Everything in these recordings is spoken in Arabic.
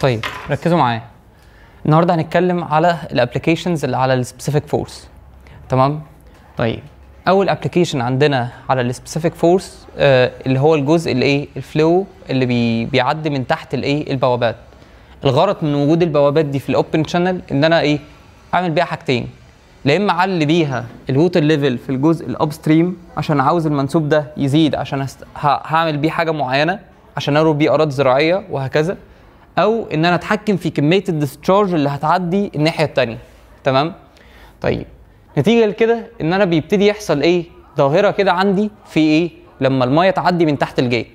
طيب ركزوا معايا النهارده هنتكلم على الابلكيشنز اللي على السبيسيفيك فورس تمام طيب اول ابلكيشن عندنا على السبيسيفيك فورس آه اللي هو الجزء الايه الفلو اللي بي بيعدي من تحت الايه البوابات الغرض من وجود البوابات دي في الاوبن شانل ان انا ايه اعمل بيها حاجتين لا اما اعلي بيها الووتر ليفل في الجزء الابستريم عشان عاوز المنسوب ده يزيد عشان هست... ه... هعمل بيه حاجه معينه عشان اروي بيه اراضي زراعيه وهكذا او ان انا اتحكم في كميه الديسشارج اللي هتعدي الناحيه الثانيه تمام طيب نتيجه لكده ان انا بيبتدي يحصل ايه ظاهره كده عندي في ايه لما المايه تعدي من تحت الجيت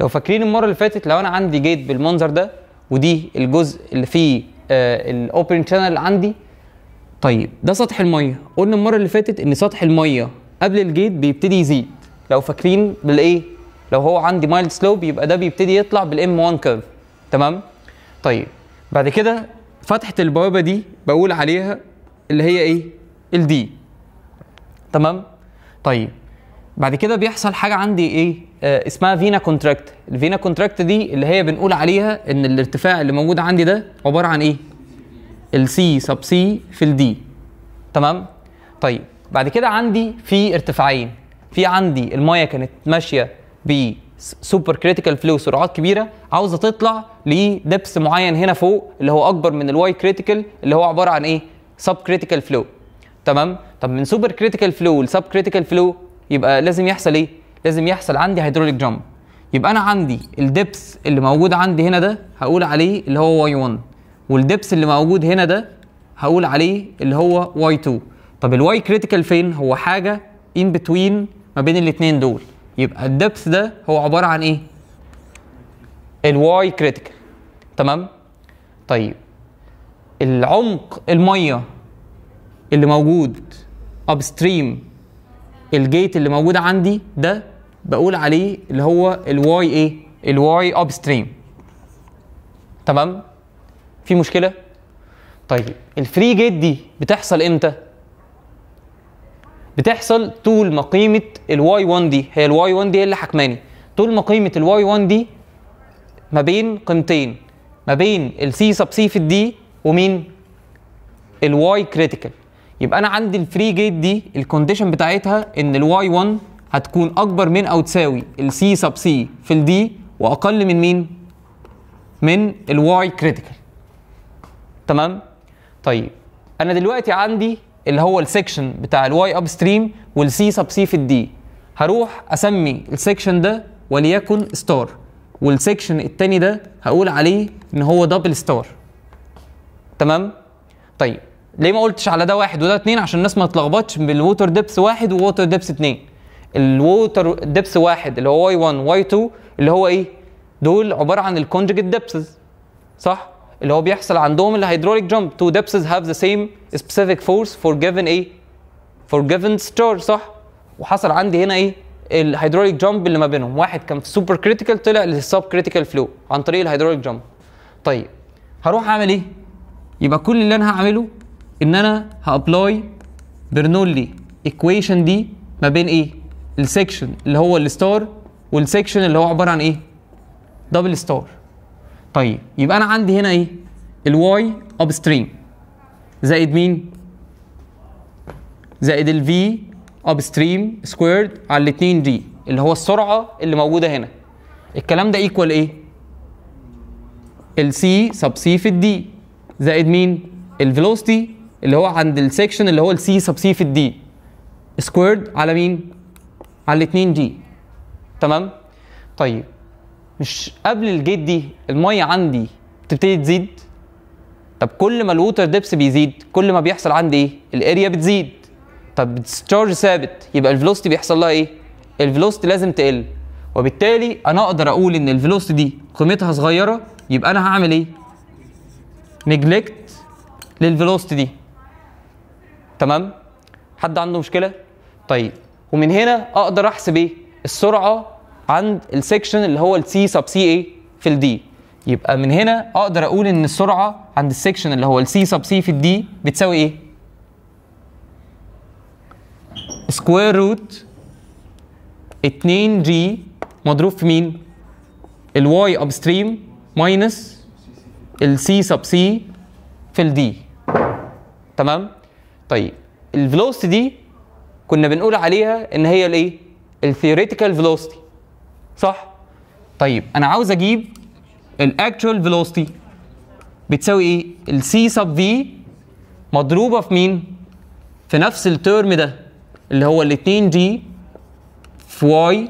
لو فاكرين المره اللي فاتت لو انا عندي جيت بالمنظر ده ودي الجزء اللي فيه آه الاوبن شانل عندي طيب ده سطح الميه قلنا المره اللي فاتت ان سطح الميه قبل الجيت بيبتدي يزيد لو فاكرين بالايه لو هو عندي مايلد سلوب يبقى ده بيبتدي يطلع بالام 1 كيرف تمام طيب بعد كده فتحه البوابه دي بقول عليها اللي هي ايه الدي تمام طيب بعد كده بيحصل حاجه عندي ايه آه اسمها فينا كونتراكت الفينا كونتراكت دي اللي هي بنقول عليها ان الارتفاع اللي موجود عندي ده عباره عن ايه السي سب سي في الدي تمام طيب بعد كده عندي في ارتفاعين في عندي المايه كانت ماشيه ب سوبر كريتيكال فلو سرعات كبيره عاوزه تطلع لدبس معين هنا فوق اللي هو اكبر من الواي كريتيكال اللي هو عباره عن ايه سب كريتيكال فلو تمام طب من سوبر كريتيكال فلو لسب كريتيكال فلو يبقى لازم يحصل ايه لازم يحصل عندي هيدروليك جامب يبقى انا عندي الدبس اللي موجود عندي هنا ده هقول عليه اللي هو واي 1 والدبس اللي موجود هنا ده هقول عليه اللي هو واي 2 طب الواي كريتيكال فين هو حاجه ان بتوين ما بين الاثنين دول يبقى الدبس ده هو عباره عن ايه الواي كريتيكال تمام طيب العمق الميه اللي موجود upstream الجيت اللي موجود عندي ده بقول عليه اللي هو الواي ايه الواي upstream تمام في مشكله طيب الفري جيت دي بتحصل امتى بتحصل طول ما قيمه الواي 1 دي هي الواي 1 دي اللي حكماني طول ما قيمه الواي 1 دي ما بين قيمتين ما بين السي سب سي في الدي ومين الواي كريتيكال يبقى انا عندي الفري جيت دي الكونديشن بتاعتها ان الواي 1 هتكون اكبر من او تساوي السي سب سي في الدي واقل من مين من الواي كريتيكال تمام طيب انا دلوقتي عندي اللي هو السكشن بتاع الواي اب ستريم والسي سب سي في الدي هروح اسمي السكشن ده وليكن ستار والسكشن التاني ده هقول عليه ان هو دبل ستار تمام طيب ليه ما قلتش على ده واحد وده اتنين عشان الناس ما تتلخبطش بالووتر ديبس واحد ووتر ديبس اتنين الووتر ديبس واحد اللي هو واي 1 واي 2 اللي هو ايه دول عباره عن الكونجكت ديبسز صح اللي هو بيحصل عندهم الهيدروليك جامب تو ديبسز هاف ذا سيم سبيسيفيك فورس فور جيفن ايه فور جيفن ستار صح وحصل عندي هنا ايه الهيدروليك جامب اللي ما بينهم واحد كان في سوبر كريتيكال طلع للسب كريتيكال فلو عن طريق الهيدروليك جامب طيب هروح اعمل ايه يبقى كل اللي انا هعمله ان انا هابلاي برنولي ايكويشن دي ما بين ايه السكشن اللي هو الستار والسكشن اللي هو عباره عن ايه دبل ستار طيب يبقى انا عندي هنا ايه الواي ابستريم زائد مين زائد الفي ابستريم سكويرد على الاثنين دي اللي هو السرعه اللي موجوده هنا الكلام ده ايكوال ايه السي سب سي في الدي زائد مين الفيلوسيتي اللي هو عند السكشن اللي هو السي سب سي في الدي سكويرد على مين؟ على الاثنين دي تمام؟ طيب مش قبل الجيت دي الميه عندي بتبتدي تزيد طب كل ما الووتر ديبس بيزيد كل ما بيحصل عندي ايه؟ الاريا بتزيد طب التشارج ثابت يبقى الفلوستي بيحصل لها ايه؟ الفلوستي لازم تقل وبالتالي انا اقدر اقول ان الفلوستي دي قيمتها صغيره يبقى انا هعمل ايه؟ نجلكت للفلوستي دي تمام حد عنده مشكله طيب ومن هنا اقدر احسب ايه السرعه عند السكشن اللي هو السي سب سي ايه في الدي يبقى من هنا اقدر اقول ان السرعه عند السكشن اللي هو السي سب سي في الدي بتساوي ايه سكوير روت 2 جي مضروب في مين الواي ابستريم ماينس السي سب سي في الدي تمام طيب الفلوستي دي كنا بنقول عليها ان هي الايه الثيوريتيكال فلوستي صح طيب انا عاوز اجيب الاكتوال فلوستي بتساوي ايه السي سب في مضروبه في مين في نفس الترم ده اللي هو ال 2 دي في واي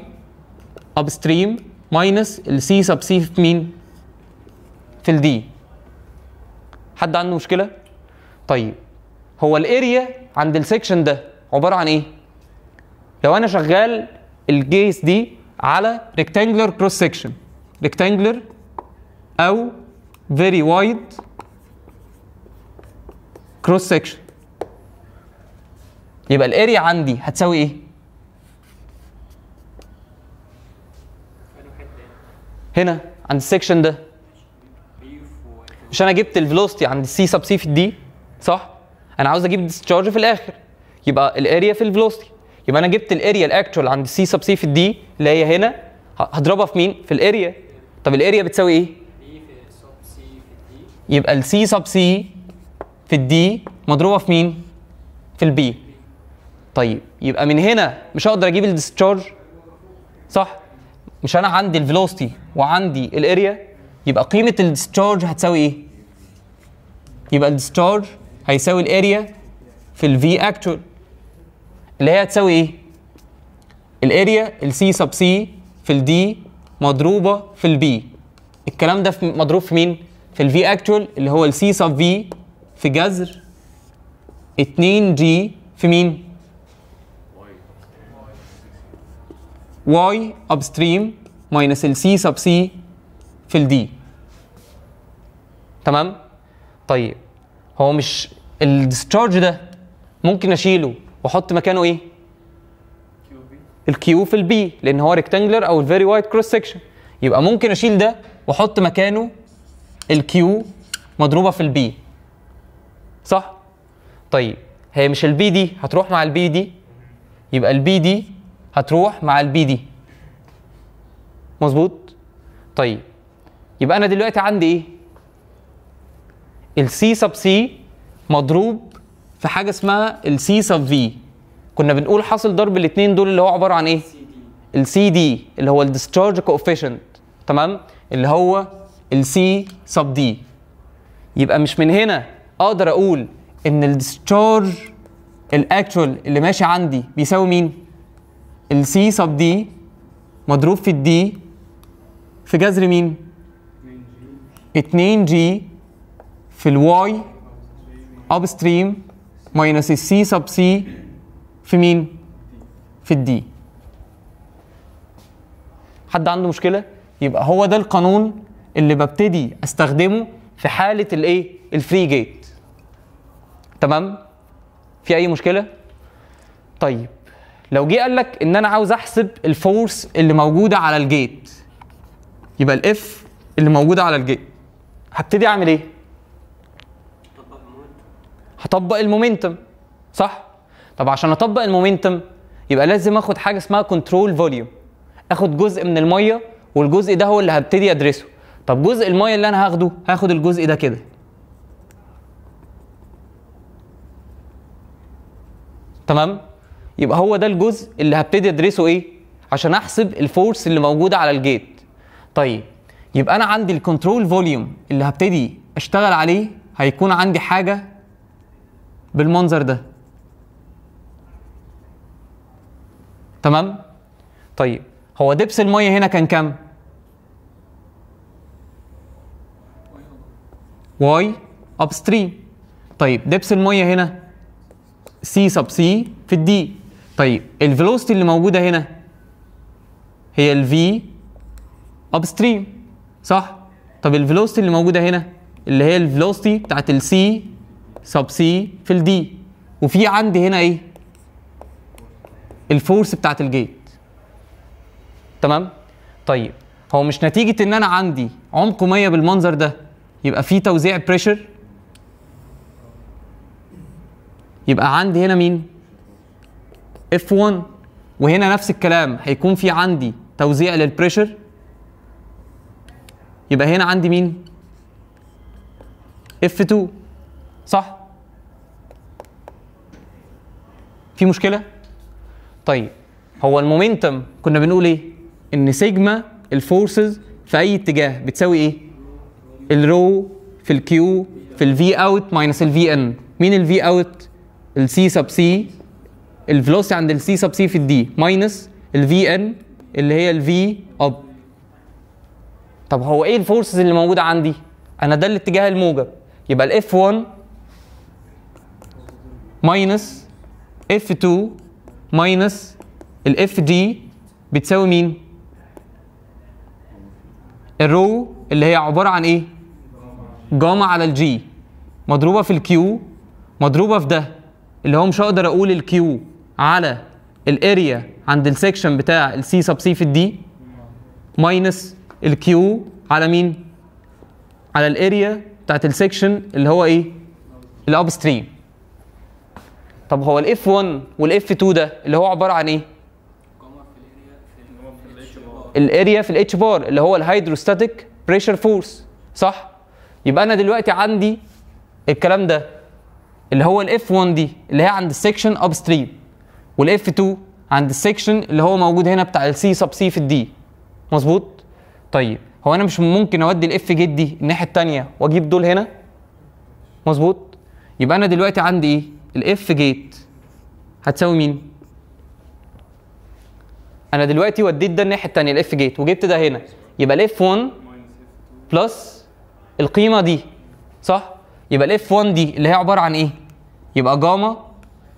ابستريم ماينس السي سب سي في مين في الدي حد عنده مشكله طيب هو الاريا عند السكشن ده عباره عن ايه لو انا شغال الجيس دي على ريكتانجلر كروس سكشن ريكتانجلر او فيري وايد كروس سكشن يبقى الاريا عندي هتساوي ايه هنا عند السكشن ده مش انا جبت الفيلوسيتي عند سي سب سي في الدي صح انا عاوز اجيب ديسشارج في الاخر يبقى الاريا في الفيلوسيتي يبقى انا جبت الاريا الاكتوال عند سي سب سي في الدي اللي هي هنا هضربها في مين في الاريا طب الاريا بتساوي ايه يبقى السي سب سي في الدي مضروبه في مين في البي طيب يبقى من هنا مش هقدر اجيب الديسشارج صح مش انا عندي الفيلوسيتي وعندي الاريا يبقى قيمه الديسشارج هتساوي ايه يبقى الديسشارج هيساوي الاريا في الفي اكتوال اللي هي هتساوي ايه الاريا السي سب سي في الدي مضروبه في البي الكلام ده مضروب في مين في الفي اكتوال اللي هو السي سب في في جذر 2 جي في مين واي ابستريم ماينس السي سب سي في الدي تمام طيب هو مش الديسشارج ده ممكن اشيله واحط مكانه ايه؟ الكيو في البي لان هو ريكتانجلر او الفيري وايد كروس سكشن يبقى ممكن اشيل ده واحط مكانه الكيو مضروبه في البي صح؟ طيب هي مش البي دي هتروح مع البي دي يبقى البي دي هتروح مع البي دي مظبوط؟ طيب يبقى انا دلوقتي عندي ايه؟ السي سب سي مضروب في حاجه اسمها السي سب في كنا بنقول حاصل ضرب الاثنين دول اللي هو عباره عن ايه السي دي اللي هو الديسشارج كوفيشنت تمام اللي هو السي سب دي يبقى مش من هنا اقدر اقول ان الديسشارج الاكتوال اللي ماشي عندي بيساوي مين السي سب دي مضروب في الدي في جذر مين 2 جي في الواي اب ستريم ماينس السي سب سي في مين؟ في الدي حد عنده مشكله؟ يبقى هو ده القانون اللي ببتدي استخدمه في حاله الايه؟ الفري جيت تمام؟ في اي مشكله؟ طيب لو جه قال لك ان انا عاوز احسب الفورس اللي موجوده على الجيت يبقى الاف اللي موجوده على الجيت هبتدي اعمل ايه؟ هطبق المومنتم صح طب عشان اطبق المومنتم يبقى لازم اخد حاجه اسمها كنترول فوليوم اخد جزء من الميه والجزء ده هو اللي هبتدي ادرسه طب جزء الميه اللي انا هاخده هاخد الجزء ده كده تمام يبقى هو ده الجزء اللي هبتدي ادرسه ايه عشان احسب الفورس اللي موجوده على الجيت طيب يبقى انا عندي الكنترول فوليوم اللي هبتدي اشتغل عليه هيكون عندي حاجه بالمنظر ده تمام طيب هو دبس الميه هنا كان كم واي ابستريم طيب دبس الميه هنا سي سب سي في الدي طيب الفيلوستي اللي موجوده هنا هي الفي ابستريم صح طب الفيلوستي اللي موجوده هنا اللي هي الفيلوستي بتاعت السي سب سي في الدي وفي عندي هنا ايه الفورس بتاعت الجيت تمام طيب هو مش نتيجه ان انا عندي عمق 100 بالمنظر ده يبقى في توزيع بريشر يبقى عندي هنا مين اف 1 وهنا نفس الكلام هيكون في عندي توزيع للبريشر يبقى هنا عندي مين اف 2 صح في مشكله طيب هو المومنتم كنا بنقول ايه ان سيجما الفورسز في اي اتجاه بتساوي ايه الرو في الكيو في الفي اوت ماينس الفي ان مين الفي اوت السي سب سي الفلوسي عند السي سب سي في الدي ماينس الفي ان اللي هي الفي اب طب هو ايه الفورسز اللي موجوده عندي انا ده الاتجاه الموجب يبقى الاف 1 ماينس اف 2 ماينس الاف دي بتساوي مين؟ الرو اللي هي عباره عن ايه؟ جاما على الجي مضروبه في الكيو مضروبه في ده اللي هو مش هقدر اقول الكيو على الاريا عند السكشن بتاع السي سب سي في الدي ماينس الكيو على مين؟ على الاريا بتاعت السكشن اللي هو ايه؟ الابستريم طب هو الاف 1 والاف 2 ده اللي هو عباره عن ايه؟ الاريا في الاتش بار اللي هو الهيدروستاتيك بريشر فورس صح؟ يبقى انا دلوقتي عندي الكلام ده اللي هو الاف 1 دي اللي هي عند السكشن اب ستريم والاف 2 عند السكشن اللي هو موجود هنا بتاع السي سب سي في الدي مظبوط؟ طيب هو انا مش ممكن اودي الاف جيت دي الناحيه الثانيه واجيب دول هنا مظبوط؟ يبقى انا دلوقتي عندي ايه؟ الاف جيت هتساوي مين؟ انا دلوقتي وديت ده الناحيه الثانيه الاف جيت وجبت ده هنا يبقى الاف 1 بلس القيمه دي صح؟ يبقى الاف 1 دي اللي هي عباره عن ايه؟ يبقى جاما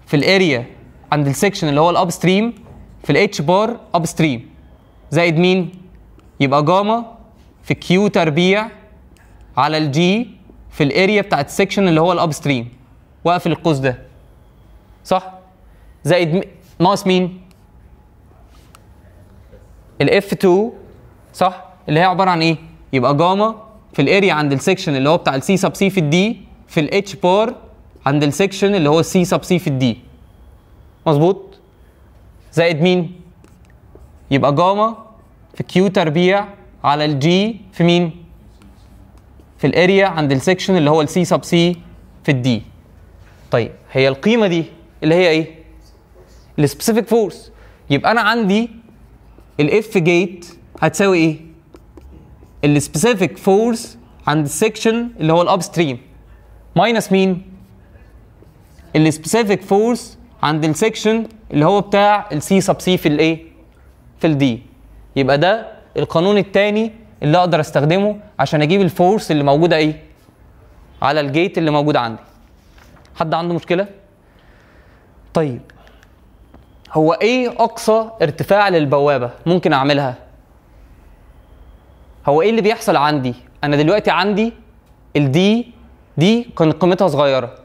في الاريا عند السكشن اللي هو الاب ستريم في الاتش بار اب ستريم زائد مين؟ يبقى جاما في كيو تربيع على الجي في الاريا بتاعت السكشن اللي هو الاب ستريم واقفل القوس ده صح زائد م... ناقص مين الاف 2 صح اللي هي عباره عن ايه يبقى جاما في الاريا عند السكشن اللي هو بتاع السي سب سي في الدي في الاتش بار عند السكشن اللي هو السي سب سي في الدي مظبوط زائد مين يبقى جاما في كيو تربيع على الجي في مين في الاريا عند السكشن اللي هو السي سب سي في الدي طيب هي القيمه دي اللي هي ايه السبيسيفيك فورس يبقى انا عندي الاف جيت هتساوي ايه السبيسيفيك فورس عند السكشن اللي هو الاب ستريم ماينس مين السبيسيفيك فورس عند السكشن اللي هو بتاع السي سب سي في الايه في الدي يبقى ده القانون الثاني اللي اقدر استخدمه عشان اجيب الفورس اللي موجوده ايه على الجيت اللي موجوده عندي حد عنده مشكله طيب هو ايه اقصى ارتفاع للبوابه ممكن اعملها هو ايه اللي بيحصل عندي انا دلوقتي عندي الدي دي كان قيمتها صغيره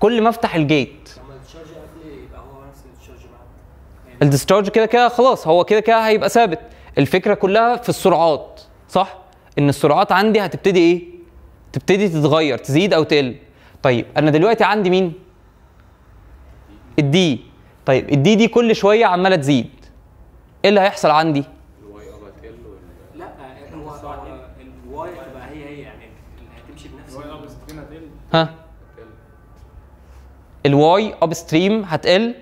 كل ما افتح الجيت الديستشارج كده كده خلاص هو كده كده هيبقى ثابت الفكره كلها في السرعات صح ان السرعات عندي هتبتدي ايه تبتدي تتغير تزيد او تقل طيب انا دلوقتي عندي مين الدي طيب الدي دي كل شويه عماله تزيد ايه اللي هيحصل عندي لا الواي هتبقى هي هي يعني هتمشي بنفس ها الواي اب ستريم هتقل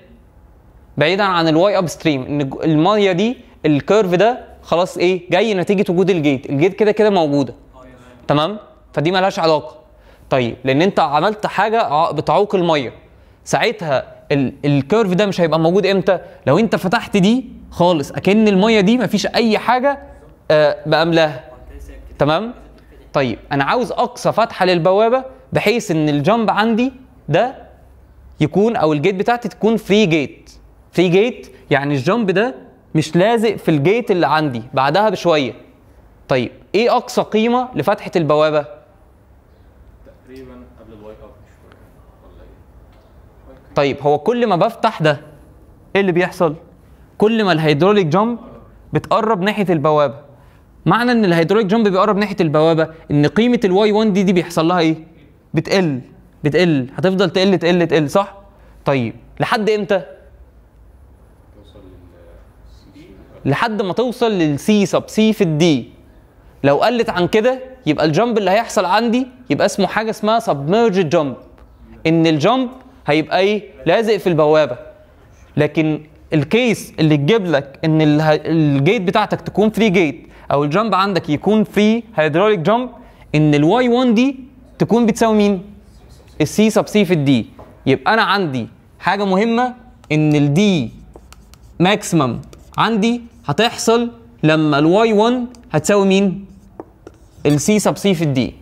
بعيدا عن الواي اب ستريم ان الميه دي الكيرف ده خلاص ايه جاي نتيجه وجود الجيت الجيت كده كده موجوده تمام فدي ملهاش علاقه طيب لان انت عملت حاجه بتعوق الميه ساعتها الكيرف ده مش هيبقى موجود امتى لو انت فتحت دي خالص اكن الميه دي مفيش اي حاجه آه، باملاها تمام طيب انا عاوز اقصى فتحه للبوابه بحيث ان الجنب عندي ده يكون او الجيت بتاعتي تكون فري جيت فري جيت يعني الجنب ده مش لازق في الجيت اللي عندي بعدها بشويه طيب ايه اقصى قيمه لفتحه البوابه طيب هو كل ما بفتح ده ايه اللي بيحصل كل ما الهيدروليك جامب بتقرب ناحيه البوابه معنى ان الهيدروليك جامب بيقرب ناحيه البوابه ان قيمه الواي 1 دي دي بيحصل لها ايه بتقل بتقل هتفضل تقل تقل تقل صح طيب لحد امتى لحد ما توصل للسي سب سي في الدي لو قلت عن كده يبقى الجامب اللي هيحصل عندي يبقى اسمه حاجه اسمها سبميرج جامب ان الجامب هيبقى ايه لازق في البوابه لكن الكيس اللي تجيب لك ان الجيت بتاعتك تكون فري جيت او الجامب عندك يكون فري هيدروليك جامب ان الواي 1 دي تكون بتساوي مين السي سب سي في الدي يبقى انا عندي حاجه مهمه ان الدي ماكسيمم عندي هتحصل لما الواي 1 هتساوي مين السي سب سي في الدي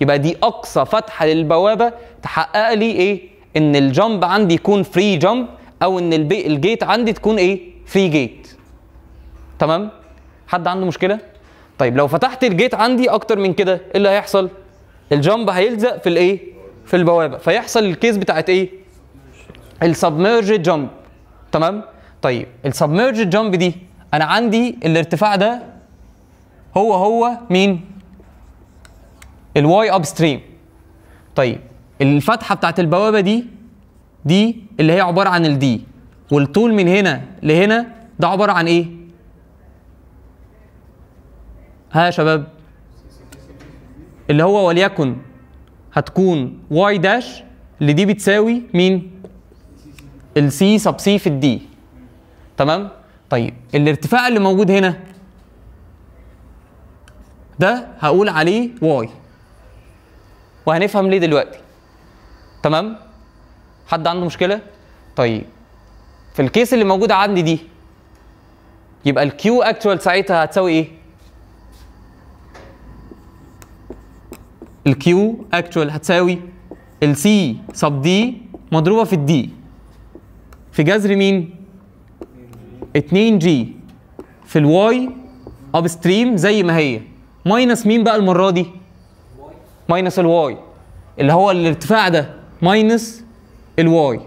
يبقى دي اقصى فتحه للبوابه تحقق لي ايه ان الجامب عندي يكون فري جامب او ان الجيت عندي تكون ايه فري جيت تمام حد عنده مشكله طيب لو فتحت الجيت عندي اكتر من كده ايه اللي هيحصل الجامب هيلزق في الايه في البوابه فيحصل الكيس بتاعت ايه السبميرج جامب تمام طيب السبميرج جامب دي انا عندي الارتفاع ده هو هو مين الواي اب ستريم طيب الفتحه بتاعت البوابه دي دي اللي هي عباره عن الدي والطول من هنا لهنا ده عباره عن ايه ها يا شباب اللي هو وليكن هتكون واي داش اللي دي بتساوي مين السي سب سي في الدي تمام طيب الارتفاع اللي موجود هنا ده هقول عليه واي وهنفهم ليه دلوقتي تمام حد عنده مشكله طيب في الكيس اللي موجوده عندي دي يبقى الكيو اكتوال ساعتها هتساوي ايه الكيو اكتوال هتساوي السي سب دي مضروبه في الدي في جذر مين 2 جي في الواي ابستريم زي ما هي ماينس مين بقى المره دي ماينس الواي اللي هو الارتفاع ده ماينس الواي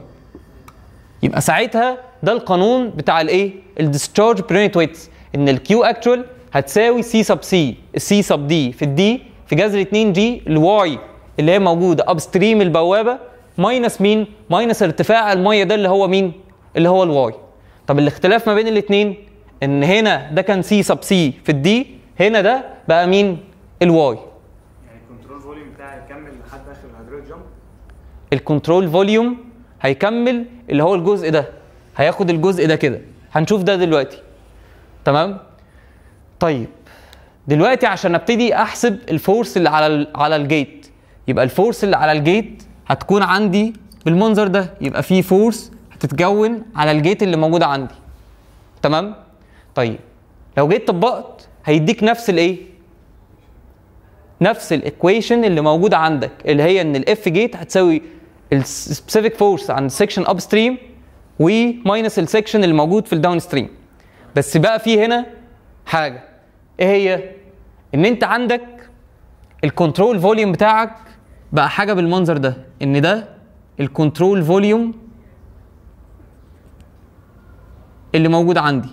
يبقى ساعتها ده القانون بتاع الايه الديسشارج برينت ويتس ان الكيو اكتوال هتساوي سي سب سي السي سب دي في الدي في جذر 2 جي الواي اللي هي موجوده ابستريم البوابه ماينس مين ماينس ارتفاع الميه ده اللي هو مين اللي هو الواي طب الاختلاف ما بين الاثنين ان هنا ده كان سي سب سي في الدي هنا ده بقى مين الواي الكنترول فوليوم هيكمل اللي هو الجزء ده هياخد الجزء ده كده هنشوف ده دلوقتي تمام طيب دلوقتي عشان ابتدي احسب الفورس اللي على على الجيت يبقى الفورس اللي على الجيت هتكون عندي بالمنظر ده يبقى في فورس هتتكون على الجيت اللي موجوده عندي تمام طيب لو جيت طبقت هيديك نفس الايه نفس الايكويشن اللي موجوده عندك اللي هي ان الاف جيت هتساوي السبيسيفيك فورس عند السكشن اب ستريم وماينس السكشن اللي موجود في الداون ستريم بس بقى في هنا حاجه ايه هي ان انت عندك الكنترول فوليوم بتاعك بقى حاجه بالمنظر ده ان ده الكنترول فوليوم اللي موجود عندي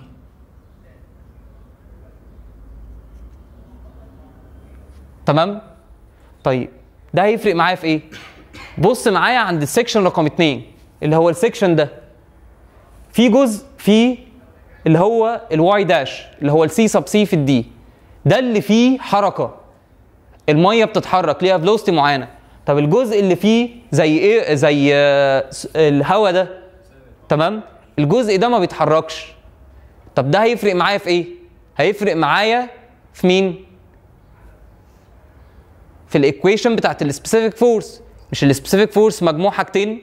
تمام طيب ده هيفرق معايا في ايه بص معايا عند السكشن رقم اتنين اللي هو السكشن ده في جزء فيه اللي هو الواي داش اللي هو السي سب سي في الدي ده اللي فيه حركه الميه بتتحرك ليها فلوستي معينه طب الجزء اللي فيه زي ايه زي آه، الهواء ده تمام الجزء ده ما بيتحركش طب ده هيفرق معايا في ايه هيفرق معايا في مين في الايكويشن بتاعت السبيسيفيك فورس مش السبيسيفيك فورس مجموع حاجتين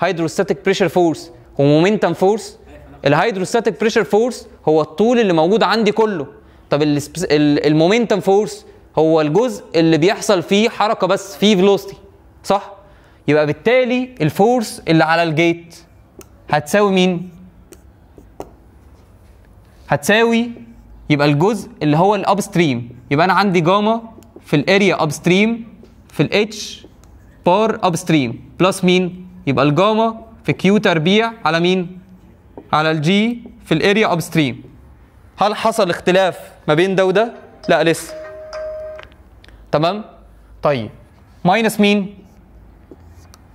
هيدروستاتيك بريشر فورس ومومنتم فورس الهيدروستاتيك بريشر فورس هو الطول اللي موجود عندي كله طب المومنتم فورس هو الجزء اللي بيحصل فيه حركه بس فيه فيلوستي صح يبقى بالتالي الفورس اللي على الجيت هتساوي مين هتساوي يبقى الجزء اللي هو الابستريم يبقى انا عندي جاما في الاريا ابستريم في الاتش بار ابستريم بلس مين يبقى الجاما في كيو تربيع على مين على الجي في الاريا ابستريم هل حصل اختلاف ما بين ده وده لا لسه تمام طيب ماينس مين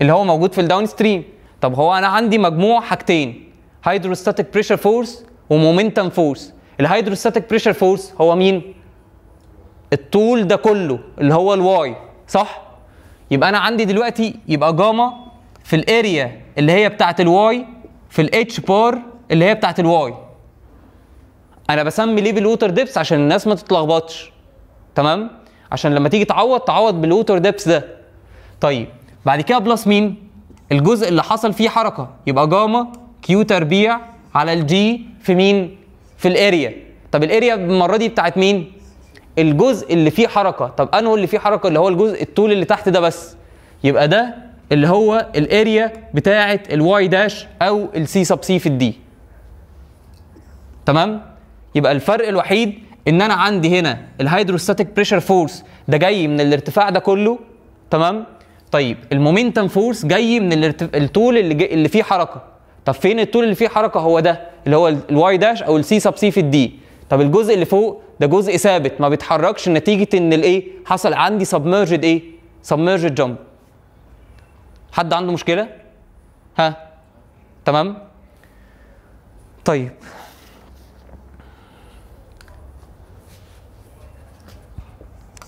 اللي هو موجود في الداون ستريم طب هو انا عندي مجموع حاجتين هيدروستاتيك بريشر فورس ومومنتم فورس الهيدروستاتيك بريشر فورس هو مين الطول ده كله اللي هو الواي صح يبقى انا عندي دلوقتي يبقى جاما في الاريا اللي هي بتاعه الواي في الاتش بار اللي هي بتاعه الواي انا بسمي ليه بالووتر ديبس عشان الناس ما تتلخبطش تمام عشان لما تيجي تعوض تعوض بالووتر ديبس ده طيب بعد كده بلس مين الجزء اللي حصل فيه حركه يبقى جاما كيو تربيع على الجي في مين في الاريا طب الاريا المره دي بتاعت مين الجزء اللي فيه حركه طب انه اللي فيه حركه اللي هو الجزء الطول اللي تحت ده بس يبقى ده اللي هو الاريا بتاعه الواي داش او السي سب سي في الدي تمام يبقى الفرق الوحيد ان انا عندي هنا الهيدروستاتيك بريشر فورس ده جاي من الارتفاع ده كله تمام طيب المومنتم فورس جاي من الارتف... الطول اللي, جي... اللي فيه حركه طب فين الطول اللي فيه حركه هو ده اللي هو الواي داش او السي سب سي في الدي طب الجزء اللي فوق ده جزء ثابت ما بيتحركش نتيجه ان الايه حصل عندي سبمرجد ايه سبمرجد جامب حد عنده مشكله ها تمام طيب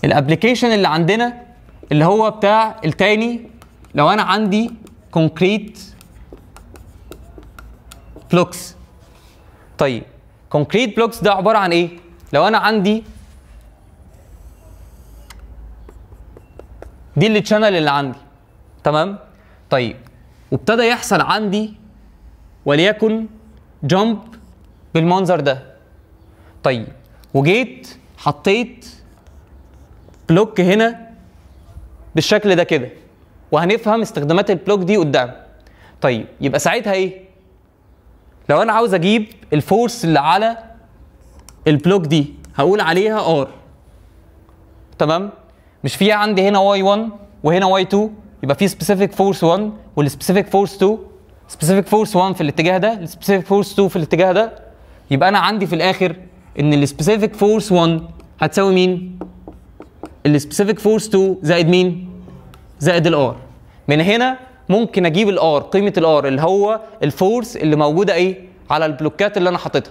الابلكيشن اللي عندنا اللي هو بتاع التاني لو انا عندي كونكريت بلوكس طيب كونكريت بلوكس ده عباره عن ايه لو انا عندي دي اللي تشانل اللي عندي تمام طيب وابتدى يحصل عندي وليكن جامب بالمنظر ده طيب وجيت حطيت بلوك هنا بالشكل ده كده وهنفهم استخدامات البلوك دي قدام طيب يبقى ساعتها ايه لو انا عاوز اجيب الفورس اللي على البلوك دي هقول عليها ار تمام مش في عندي هنا واي 1 وهنا واي 2 يبقى في سبيسيفيك فورس 1 والسبيسيفيك فورس 2 سبيسيفيك فورس 1 في الاتجاه ده السبيسيفيك فورس 2 في الاتجاه ده يبقى انا عندي في الاخر ان السبيسيفيك فورس 1 هتساوي مين السبيسيفيك فورس 2 زائد مين زائد الار من هنا ممكن اجيب الار قيمه الار اللي هو الفورس اللي موجوده ايه على البلوكات اللي انا حاططها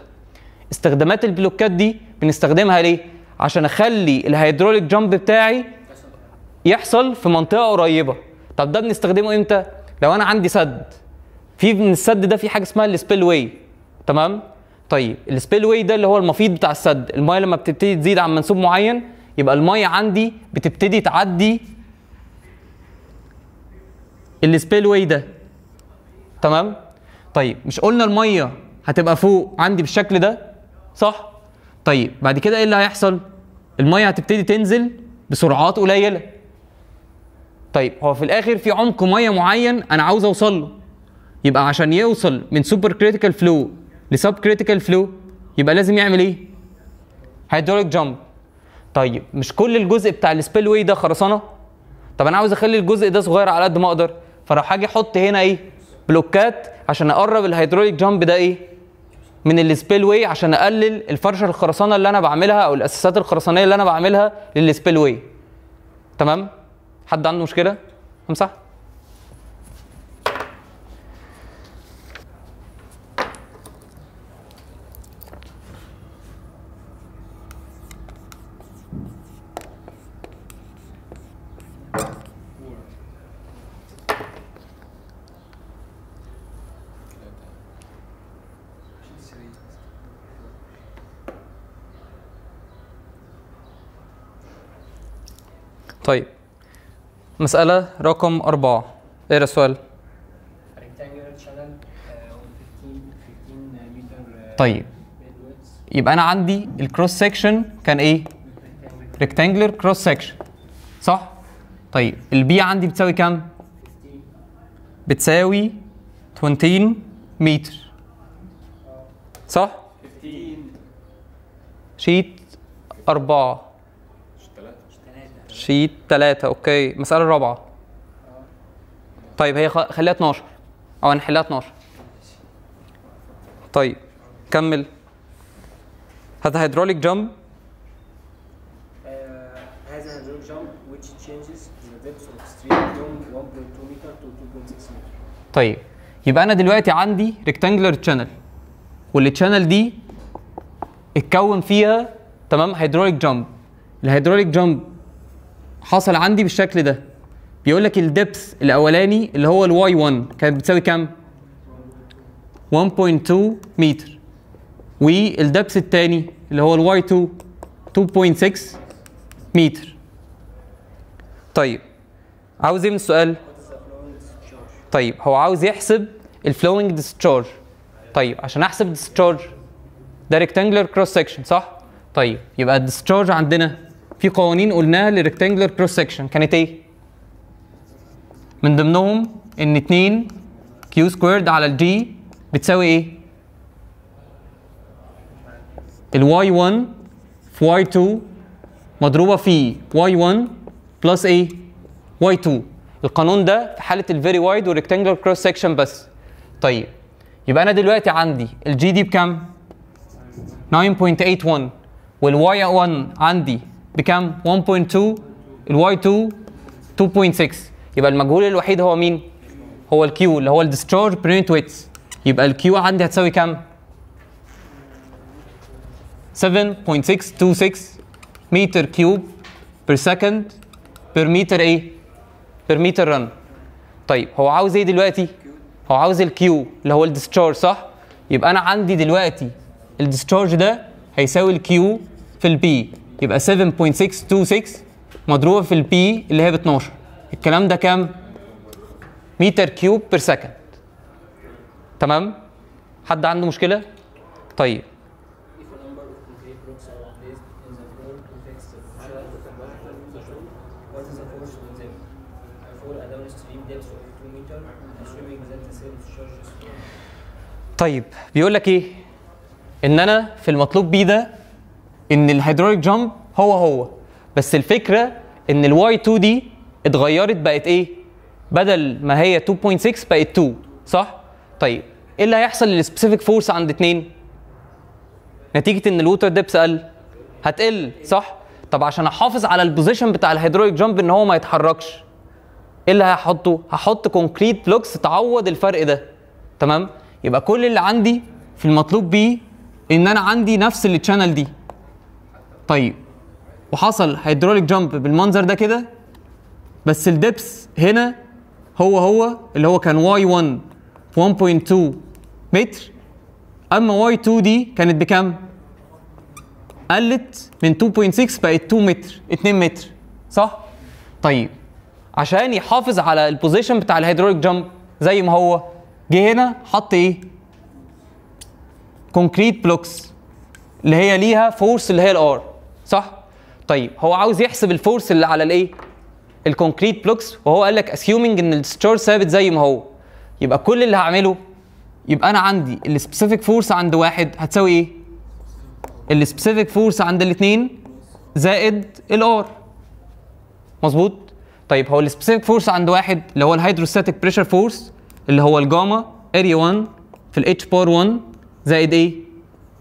استخدامات البلوكات دي بنستخدمها ليه عشان اخلي الهيدروليك جامب بتاعي يحصل في منطقه قريبه طب ده بنستخدمه امتى لو انا عندي سد في من السد ده في حاجه اسمها السبيل واي تمام طيب السبيل واي ده اللي هو المفيد بتاع السد المايه لما بتبتدي تزيد عن منسوب معين يبقى المايه عندي بتبتدي تعدي السبيل واي ده تمام طيب مش قلنا الميه هتبقى فوق عندي بالشكل ده صح طيب بعد كده ايه اللي هيحصل الميه هتبتدي تنزل بسرعات قليله طيب هو في الاخر في عمق ميه معين انا عاوز اوصل له يبقى عشان يوصل من سوبر كريتيكال فلو لسب كريتيكال فلو يبقى لازم يعمل ايه هيدروليك جامب طيب مش كل الجزء بتاع السبيل واي ده خرسانه طب انا عاوز اخلي الجزء ده صغير على قد ما اقدر فراح هاجي احط هنا ايه بلوكات عشان اقرب الهيدروليك جامب ده ايه من السبيل واي عشان اقلل الفرشه الخرسانه اللي انا بعملها او الاساسات الخرسانيه اللي انا بعملها للسبيل واي تمام حد عنده مشكله امسح طيب مسألة رقم أربعة إيه السؤال؟ طيب يبقى أنا عندي الكروس سيكشن كان إيه؟ ريكتانجلر كروس سيكشن صح؟ طيب البي عندي بتساوي كام؟ بتساوي 20 متر صح؟ شيت أربعة شيت 3 اوكي المساله الرابعه طيب هي خليها 12 او هنحلها 12 طيب كمل هذا هيدروليك جامب جامب which changes the depth of 1.2 to 2.6 طيب يبقى انا دلوقتي عندي ريكتانجلر تشانل والتشانل دي اتكون فيها تمام هيدروليك جامب الهيدروليك جامب حصل عندي بالشكل ده بيقول لك الدبث الاولاني اللي هو الواي 1 كانت بتساوي كام 1.2 متر والدبث الثاني اللي هو الواي 2 2.6 متر طيب عاوز ايه من السؤال طيب هو عاوز يحسب الفلوينج ديسشارج طيب عشان احسب ديسشارج ده ريكتانجلر كروس سكشن صح طيب يبقى الديسشارج عندنا في قوانين قلناها للريكتانجلر كروس سكشن كانت ايه؟ من ضمنهم ان 2 كيو سكويرد على الجي بتساوي ايه؟ الواي 1 في واي 2 مضروبه في واي 1 بلس ايه؟ واي 2 القانون ده في حاله الفيري وايد والريكتانجلر كروس سكشن بس طيب يبقى انا دلوقتي عندي الجي دي بكام؟ 9.81 والواي 1 عندي بكام 1.2 الواي 2 2.6 يبقى المجهول الوحيد هو مين هو الكيو اللي هو الديستشارج برينت ويتس يبقى الكيو عندي هتساوي كام 7.626 متر كيوب بير سكند بير متر ايه بير متر رن طيب هو عاوز ايه دلوقتي هو عاوز الكيو اللي هو الديستشارج صح يبقى انا عندي دلوقتي الديستشارج ده هيساوي الكيو في البي يبقى 7.626 مضروبه في البي اللي هي ب 12 الكلام ده كام؟ متر كيوب بير سكند تمام؟ حد عنده مشكله؟ طيب طيب بيقول لك ايه ان انا في المطلوب بيه ده ان الهيدروليك جامب هو هو بس الفكره ان الواي 2 دي اتغيرت بقت ايه بدل ما هي 2.6 بقت 2 صح طيب ايه اللي هيحصل للسبيسيفيك فورس عند اثنين؟ نتيجه ان الووتر ديبس قل هتقل صح طب عشان احافظ على البوزيشن بتاع الهيدروليك جامب ان هو ما يتحركش ايه اللي هحطه هحط كونكريت بلوكس تعوض الفرق ده تمام يبقى كل اللي عندي في المطلوب بيه ان انا عندي نفس التشانل دي طيب وحصل هيدروليك جامب بالمنظر ده كده بس الدبس هنا هو هو اللي هو كان واي 1 1.2 متر اما واي 2 دي كانت بكام؟ قلت من 2.6 بقت 2 متر 2 متر صح؟ طيب عشان يحافظ على البوزيشن بتاع الهيدروليك جامب زي ما هو جه هنا حط ايه؟ كونكريت بلوكس اللي هي ليها فورس اللي هي الار صح طيب هو عاوز يحسب الفورس اللي على الايه الكونكريت بلوكس وهو قال لك اسيومنج ان الستور ثابت زي ما هو يبقى كل اللي هعمله يبقى انا عندي السبيسيفيك فورس عند واحد هتساوي ايه السبيسيفيك فورس عند الاثنين زائد الار مظبوط طيب هو السبيسيفيك فورس عند واحد اللي هو الهيدروستاتيك بريشر فورس اللي هو الجاما اريا 1 في الاتش بار 1 زائد ايه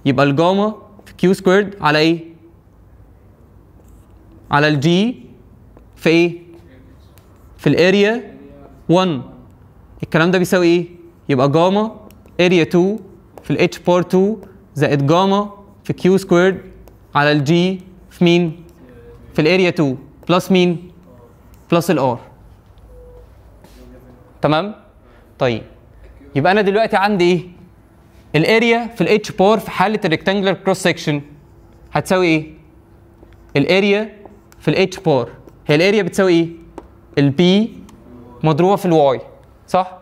يبقى الجاما في كيو سكويرد على ايه على الجي في ايه؟ في الاريا 1 الكلام ده بيساوي ايه؟ يبقى جاما اريا 2 في الاتش بار 2 زائد جاما في كيو سكويرد على الجي في مين؟ في الاريا 2 بلس مين؟ بلس الار تمام؟ طيب يبقى انا دلوقتي عندي ايه؟ الاريا في الاتش بار في حاله الريكتانجلر كروس سكشن هتساوي ايه؟ الاريا في ال H بار هي الاريا بتساوي ايه؟ ال B مضروبه في ال Y صح؟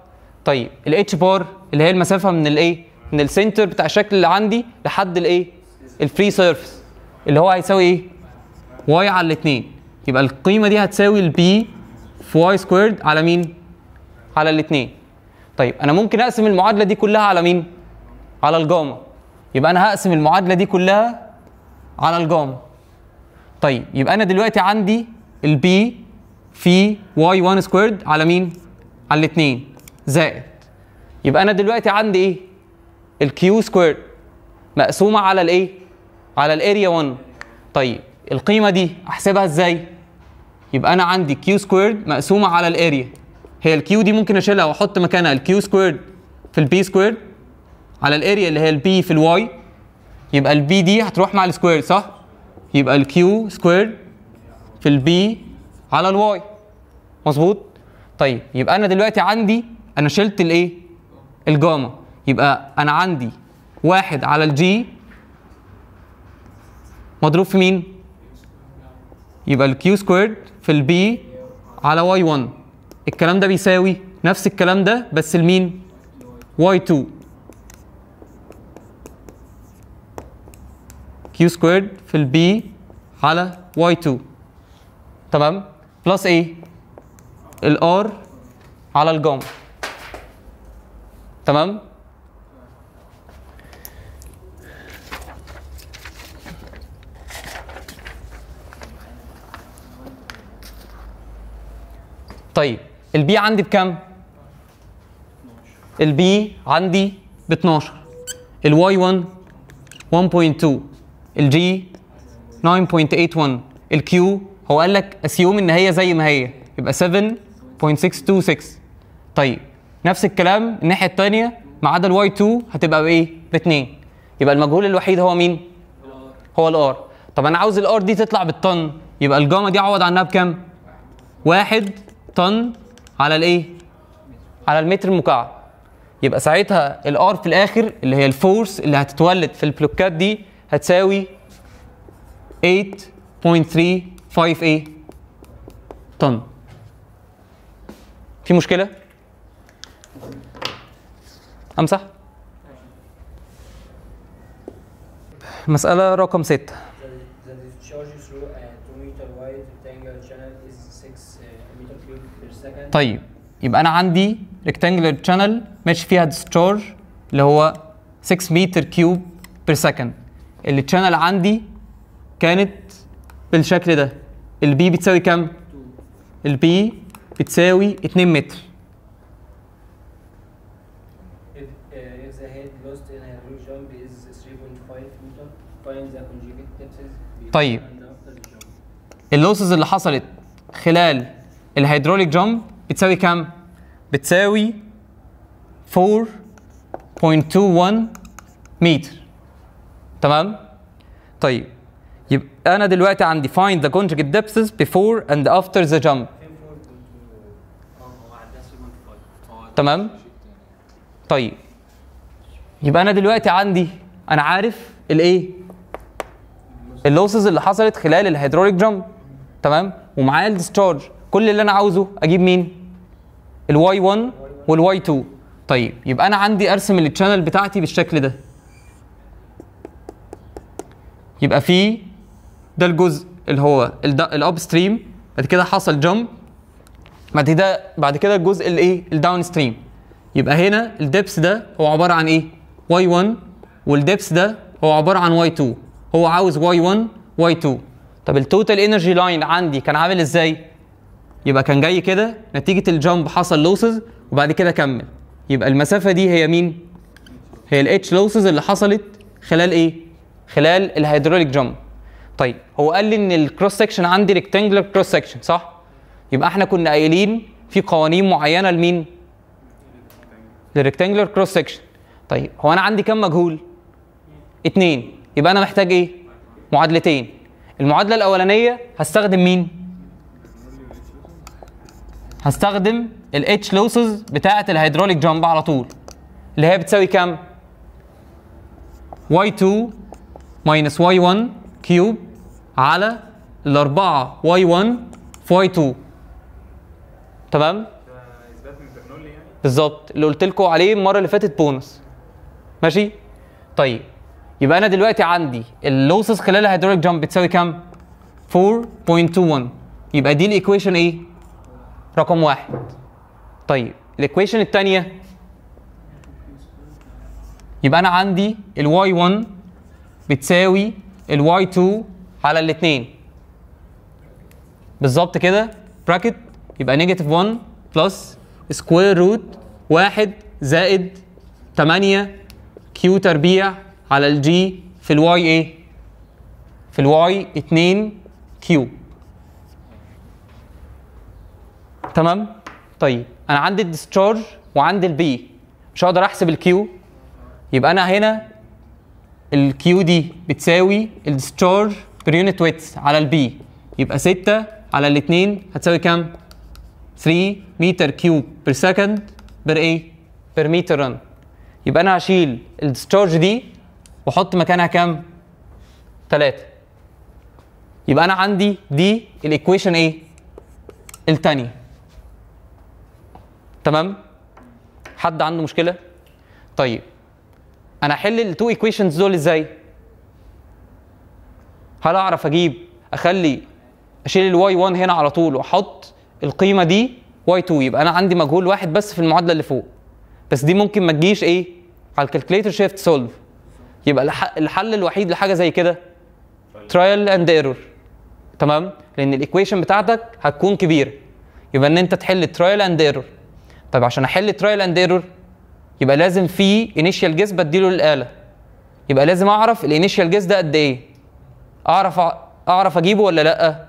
طيب ال H بار اللي هي المسافه من الايه؟ من السنتر بتاع الشكل اللي عندي لحد الايه؟ الفري سيرفس اللي هو هيساوي ايه؟ واي على الاثنين يبقى القيمه دي هتساوي البي في واي سكويرد على مين؟ على الاثنين طيب انا ممكن اقسم المعادله دي كلها على مين؟ على الجاما يبقى انا هقسم المعادله دي كلها على الجاما طيب يبقى انا دلوقتي عندي البي في واي 1 سكويرد على مين؟ على الاثنين زائد يبقى انا دلوقتي عندي ايه؟ الكيو سكويرد مقسومه على الايه؟ على الاريا 1 طيب القيمه دي احسبها ازاي؟ يبقى انا عندي كيو سكويرد مقسومه على الاريا هي الكيو دي ممكن اشيلها واحط مكانها الكيو سكويرد في البي سكويرد على الاريا اللي هي البي في الواي يبقى البي دي هتروح مع السكوير صح؟ يبقى الكيو سكوير في البي على الواي مظبوط طيب يبقى انا دلوقتي عندي انا شلت الايه الجاما يبقى انا عندي واحد على الجي مضروب في مين يبقى الكيو سكوير في البي على واي 1 الكلام ده بيساوي نفس الكلام ده بس لمين واي 2 q سكويرد في البي على y 2 تمام بلس ايه r على الجام تمام طيب البي عندي بكام البي عندي ب 12 الواي 1 1.2 الجي 9.81 الكيو هو قال لك اسيوم ان هي زي ما هي يبقى 7.626 طيب نفس الكلام الناحيه الثانيه ما عدا الواي 2 هتبقى بايه؟ ب 2 يبقى المجهول الوحيد هو مين؟ هو الار طب انا عاوز الار دي تطلع بالطن يبقى الجاما دي اعوض عنها بكام؟ واحد طن على الايه؟ على المتر المكعب يبقى ساعتها الار في الاخر اللي هي الفورس اللي هتتولد في البلوكات دي هتساوي 8.358 طن في مشكلة؟ أمسح؟ مسألة رقم 6 طيب يبقى انا عندي ريكتانجلر channel ماشي فيها discharge اللي هو 6 متر كيوب بير سكند التشانل عندي كانت بالشكل ده البي بتساوي كام؟ البي بتساوي 2 متر طيب اللوسز اللي حصلت خلال الهيدروليك جامب بتساوي كام؟ بتساوي 4.21 متر تمام طيب يبقى انا دلوقتي عندي find the conjugate depths before and after the jump تمام طيب يبقى انا دلوقتي عندي انا عارف الايه اللوسز اللي حصلت خلال الهيدروليك جامب تمام ومعايا الديسشارج كل اللي انا عاوزه اجيب مين الواي 1 والواي 2 طيب يبقى انا عندي ارسم التشانل بتاعتي بالشكل ده يبقى في ده الجزء اللي هو الاب ستريم بعد كده حصل جمب بعد كده بعد كده الجزء الايه الداون ستريم يبقى هنا الدبس ده هو عباره عن ايه واي 1 والدبس ده هو عباره عن واي 2 هو عاوز واي 1 واي 2 طب التوتال انرجي لاين عندي كان عامل ازاي يبقى كان جاي كده نتيجه الجمب حصل لوسز وبعد كده كمل يبقى المسافه دي هي مين هي الاتش لوسز اللي حصلت خلال ايه خلال الهيدروليك جم طيب هو قال لي ان الكروس سكشن عندي ريكتانجلر كروس سكشن صح يبقى احنا كنا قايلين في قوانين معينه لمين للريكتانجلر كروس سكشن طيب هو انا عندي كم مجهول اتنين يبقى انا محتاج ايه معادلتين المعادله الاولانيه هستخدم مين هستخدم الاتش لوسز بتاعه الهيدروليك جامب على طول اللي هي بتساوي كام y2 ماينس واي 1 كيوب على ال 4 واي 1 في واي 2 تمام؟ بالظبط اللي قلت لكم عليه المره اللي فاتت بونص ماشي؟ طيب يبقى انا دلوقتي عندي اللوسز خلال الهيدروليك جامب بتساوي كام؟ 4.21 يبقى دي الايكويشن ايه؟ رقم واحد طيب الايكويشن الثانيه يبقى انا عندي الواي 1 بتساوي الواي 2 على الاثنين بالظبط كده براكت يبقى نيجاتيف 1 بلس سكوير روت 1 زائد 8 كيو تربيع على الجي في الواي ايه؟ في الواي 2 كيو تمام؟ طيب انا عندي الدستشارج وعندي البي مش هقدر احسب الكيو يبقى انا هنا الكيو دي بتساوي الدستشارج بير يونت ويت على البي يبقى 6 على الاثنين هتساوي كام 3 متر كيوب بير سكند بير ايه بير متر رن يبقى انا هشيل الدستشارج دي واحط مكانها كام 3 يبقى انا عندي دي الايكويشن ايه الثانيه تمام حد عنده مشكله طيب انا احل التو ايكويشنز دول ازاي هل اعرف اجيب اخلي اشيل الواي 1 هنا على طول واحط القيمه دي واي 2 يبقى انا عندي مجهول واحد بس في المعادله اللي فوق بس دي ممكن ما تجيش ايه على الكالكوليتر شيفت سولف يبقى الحل الوحيد لحاجه زي كده ترايل اند ايرور تمام لان الايكويشن بتاعتك هتكون كبيره يبقى ان انت تحل ترايل اند ايرور طب عشان احل ترايل اند ايرور يبقى لازم في انيشال جيس بديله للاله يبقى لازم اعرف الانيشال جيس ده قد ايه اعرف اعرف اجيبه ولا لا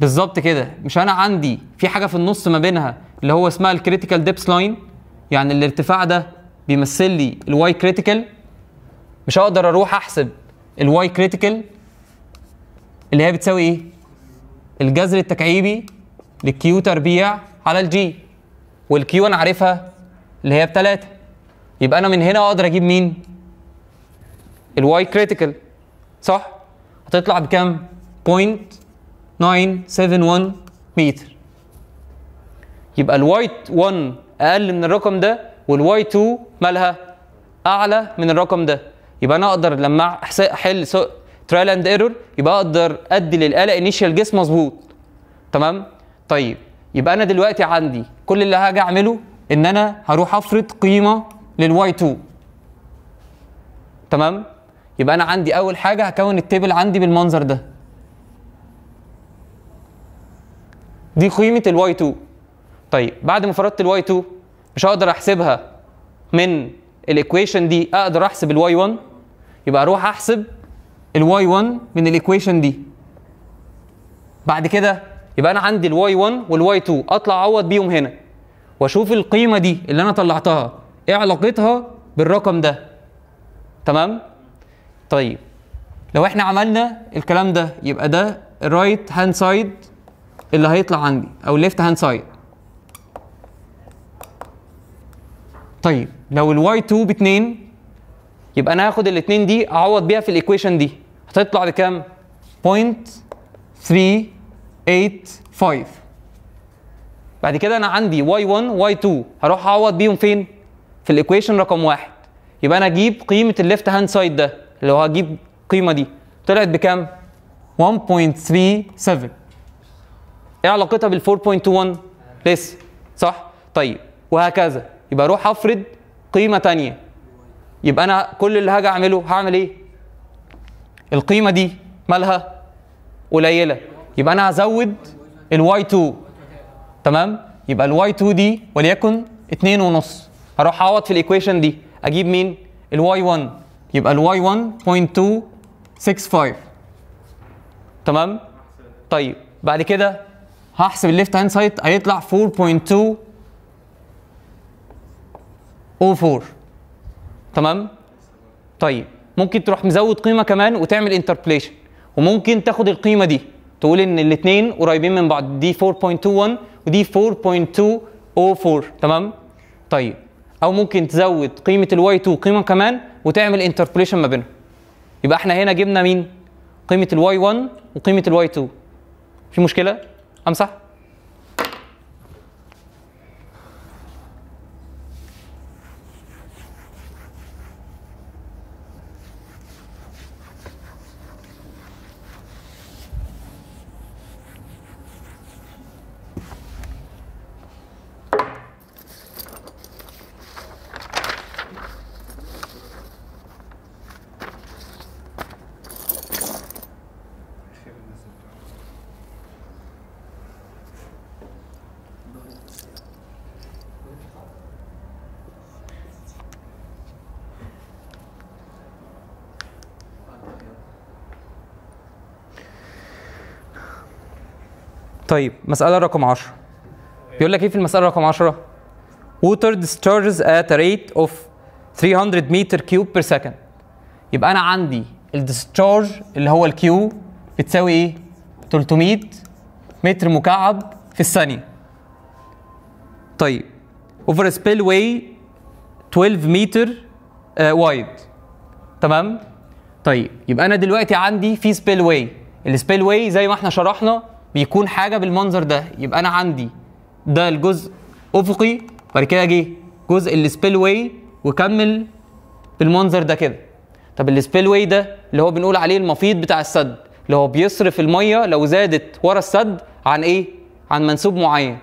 بالظبط كده مش انا عندي في حاجه في النص ما بينها اللي هو اسمها الكريتيكال ديبس لاين يعني الارتفاع ده بيمثل لي الواي كريتيكال مش هقدر اروح احسب الواي كريتيكال اللي هي بتساوي ايه الجذر التكعيبي للكيو تربيع على الجي والكيو انا عارفها اللي هي بتلاته يبقى انا من هنا اقدر اجيب مين؟ الواي كريتيكال صح؟ هتطلع بكام؟ 0.971 متر يبقى الواي 1 اقل من الرقم ده والواي 2 مالها؟ اعلى من الرقم ده يبقى انا اقدر لما احل ترايل اند ايرور يبقى اقدر ادي للاله انيشال جيس مظبوط تمام؟ طيب يبقى انا دلوقتي عندي كل اللي هاجي اعمله ان انا هروح افرض قيمه للواي 2 تمام يبقى انا عندي اول حاجه هكون التيبل عندي بالمنظر ده دي قيمه الواي 2 طيب بعد ما فرضت الواي 2 مش هقدر احسبها من الايكويشن دي اقدر احسب الواي 1 يبقى اروح احسب الواي 1 من الايكويشن دي بعد كده يبقى انا عندي الواي 1 والواي 2 اطلع اعوض بيهم هنا واشوف القيمه دي اللي انا طلعتها ايه علاقتها بالرقم ده تمام طيب لو احنا عملنا الكلام ده يبقى ده الرايت هاند سايد اللي هيطلع عندي او الليفت هاند سايد طيب لو الواي 2 ب 2 يبقى انا هاخد الاثنين دي اعوض بيها في الايكويشن دي هتطلع بكام 0.3 5 بعد كده انا عندي y1 y2 هروح اعوض بيهم فين في الايكويشن رقم واحد يبقى انا اجيب قيمه الليفت هاند سايد ده اللي هو هجيب القيمه دي طلعت بكام 1.37 ايه علاقتها بال 4.21 لسه صح طيب وهكذا يبقى اروح افرض قيمه تانية يبقى انا كل اللي هاجي اعمله هعمل ايه القيمه دي مالها قليله يبقى انا هزود الواي 2 تمام يبقى الواي 2 دي وليكن 2 ونص هروح اعوض في الايكويشن دي اجيب مين الواي 1 يبقى الواي 1.265 تمام طيب بعد كده هحسب الليفت هاند سايد هيطلع 4.204 تمام طيب ممكن تروح مزود قيمه كمان وتعمل انتربليشن وممكن تاخد القيمه دي تقول ان الاثنين قريبين من بعض دي 4.21 ودي 4.204 تمام طيب او ممكن تزود قيمه الواي 2 قيمه كمان وتعمل انتربوليشن ما بينهم يبقى احنا هنا جبنا مين قيمه الواي 1 وقيمه الواي 2 في مشكله امسح طيب مسألة رقم 10 بيقول لك ايه في المسألة رقم 10 water discharges at a rate of 300 متر كيوب per second يبقى انا عندي الديسشارج اللي هو الكيو بتساوي ايه 300 متر مكعب في الثانية طيب over a spillway 12 متر وايد تمام طيب يبقى انا دلوقتي عندي في سبيل واي السبيل واي زي ما احنا شرحنا بيكون حاجه بالمنظر ده يبقى انا عندي ده الجزء افقي وبعد كده جه جزء السبيل واي وكمل بالمنظر ده كده طب السبيل واي ده اللي هو بنقول عليه المفيض بتاع السد اللي هو بيصرف الميه لو زادت ورا السد عن ايه عن منسوب معين